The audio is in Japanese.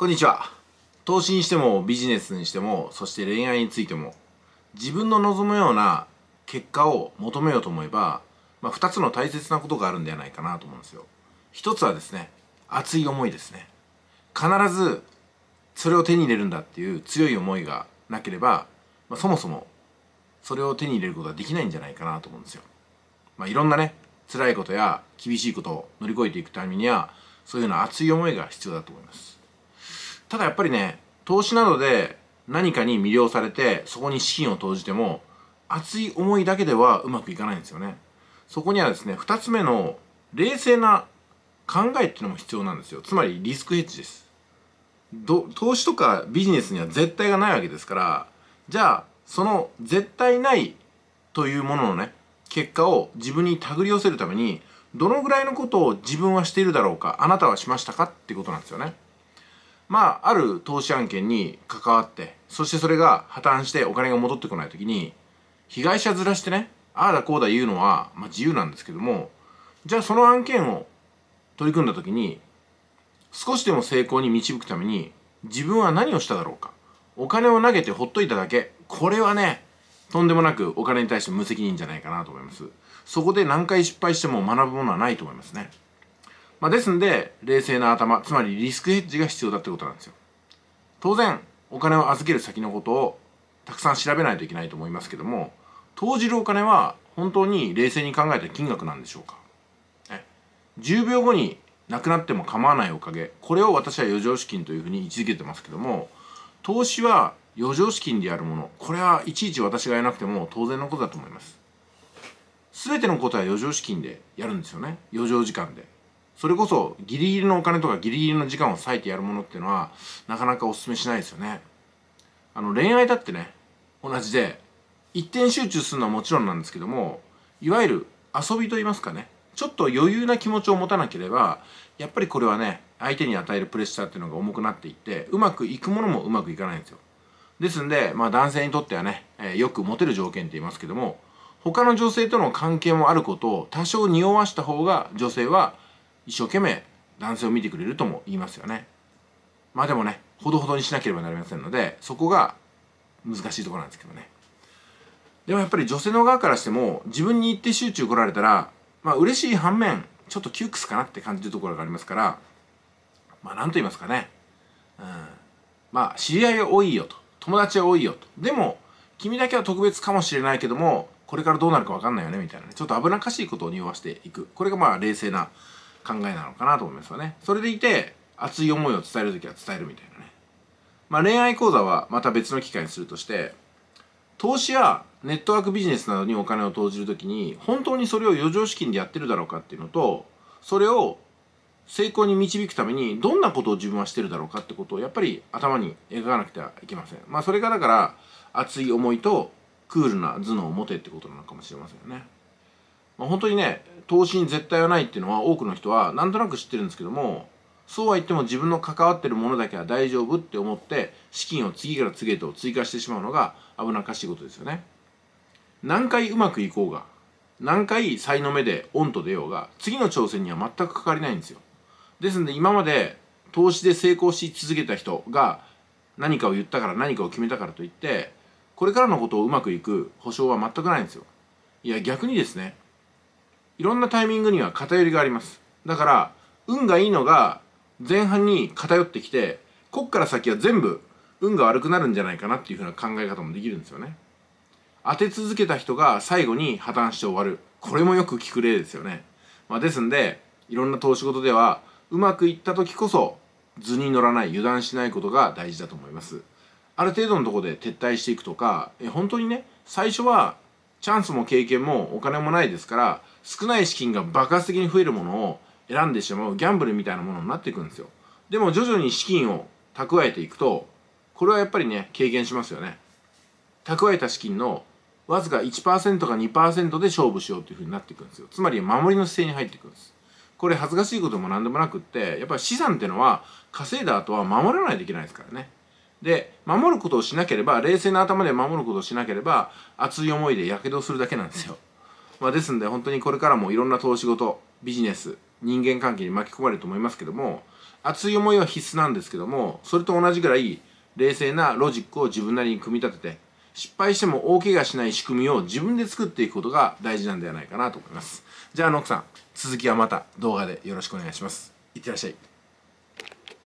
こんにちは投資にしてもビジネスにしてもそして恋愛についても自分の望むような結果を求めようと思えば、まあ、2つの大切なことがあるんではないかなと思うんですよ一つはですね熱い思いですね必ずそれを手に入れるんだっていう強い思いがなければ、まあ、そもそもそれを手に入れることはできないんじゃないかなと思うんですよ、まあ、いろんなね辛いことや厳しいことを乗り越えていくためにはそういうような熱い思いが必要だと思いますただやっぱりね投資などで何かに魅了されてそこに資金を投じても熱い思いだけではうまくいかないんですよねそこにはですね2つ目の冷静な考えっていうのも必要なんですよつまりリスクヘッジです投資とかビジネスには絶対がないわけですからじゃあその絶対ないというもののね結果を自分に手繰り寄せるためにどのぐらいのことを自分はしているだろうかあなたはしましたかってことなんですよね。まあ、ある投資案件に関わって、そしてそれが破綻してお金が戻ってこない時に、被害者ずらしてね、ああだこうだ言うのは、まあ、自由なんですけども、じゃあその案件を取り組んだ時に、少しでも成功に導くために、自分は何をしただろうか。お金を投げてほっといただけ。これはね、とんでもなくお金に対して無責任じゃないかなと思います。そこで何回失敗しても学ぶものはないと思いますね。まあ、ですんで、冷静な頭、つまりリスクヘッジが必要だってことなんですよ。当然、お金を預ける先のことをたくさん調べないといけないと思いますけども、投じるお金は本当に冷静に考えた金額なんでしょうか。10秒後になくなっても構わないおかげ、これを私は余剰資金というふうに位置づけてますけども、投資は余剰資金であるもの、これはいちいち私がやらなくても当然のことだと思います。すべてのことは余剰資金でやるんですよね。余剰時間で。それこそギリギリのお金とかギリギリの時間を割いてやるものっていうのはなかなかお勧めしないですよねあの恋愛だってね同じで一点集中するのはもちろんなんですけどもいわゆる遊びと言いますかねちょっと余裕な気持ちを持たなければやっぱりこれはね相手に与えるプレッシャーっていうのが重くなっていってうまくいくものもうまくいかないんですよですんで、まあ、男性にとってはね、えー、よくモテる条件って言いますけども他の女性との関係もあることを多少匂わした方が女性は一生懸命男性を見てくれるとも言いますよねまあでもねほどほどにしなければなりませんのでそこが難しいところなんですけどねでもやっぱり女性の側からしても自分に一定集中来られたらまあ嬉しい反面ちょっと窮屈かなって感じるところがありますからまあ何と言いますかねうんまあ知り合いは多いよと友達は多いよとでも君だけは特別かもしれないけどもこれからどうなるか分かんないよねみたいなねちょっと危なっかしいことを匂わしていくこれがまあ冷静な考えなのかなと思いますよねそれでいて熱い思いを伝える時は伝えるみたいなねまあ恋愛講座はまた別の機会にするとして投資やネットワークビジネスなどにお金を投じる時に本当にそれを余剰資金でやってるだろうかっていうのとそれを成功に導くためにどんなことを自分はしてるだろうかってことをやっぱり頭に描かなくてはいけませんまあそれがだから熱い思いとクールな頭脳を持てってことなのかもしれませんよね。まあ、本当にね投資に絶対はないっていうのは多くの人はなんとなく知ってるんですけどもそうは言っても自分の関わってるものだけは大丈夫って思って資金を次から次へと追加してしまうのが危なっかしいことですよね何回うまくいこうが何回才の目でオンと出ようが次の挑戦には全くかかりないんですよですので今まで投資で成功し続けた人が何かを言ったから何かを決めたからといってこれからのことをうまくいく保証は全くないんですよいや逆にですねいろんなタイミングには偏りがありますだから運がいいのが前半に偏ってきてこっから先は全部運が悪くなるんじゃないかなっていうふうな考え方もできるんですよね当て続けた人が最後に破綻して終わるこれもよく聞く例ですよね、まあ、ですんでいろんな投資事ではうまくいった時こそ図に乗らない油断しないことが大事だと思いますある程度のとこで撤退していくとかえ本当にね最初はチャンスも経験もお金もないですから少ない資金が爆発的に増えるものを選んでしまうギャンブルみたいなものになっていくんですよでも徐々に資金を蓄えていくとこれはやっぱりね軽減しますよね蓄えた資金のわずか1%か2%で勝負しようというふうになっていくんですよつまり守りの姿勢に入っていくんですこれ恥ずかしいことも何でもなくってやっぱり資産っていうのは稼いだ後は守らないといけないですからねで守ることをしなければ冷静な頭で守ることをしなければ熱い思いでやけどするだけなんですよまあ、ですので本当にこれからもいろんな投資事ビジネス人間関係に巻き込まれると思いますけども熱い思いは必須なんですけどもそれと同じぐらい冷静なロジックを自分なりに組み立てて失敗しても大怪我しない仕組みを自分で作っていくことが大事なんではないかなと思いますじゃあノックさん続きはまた動画でよろしくお願いしますいってらっしゃい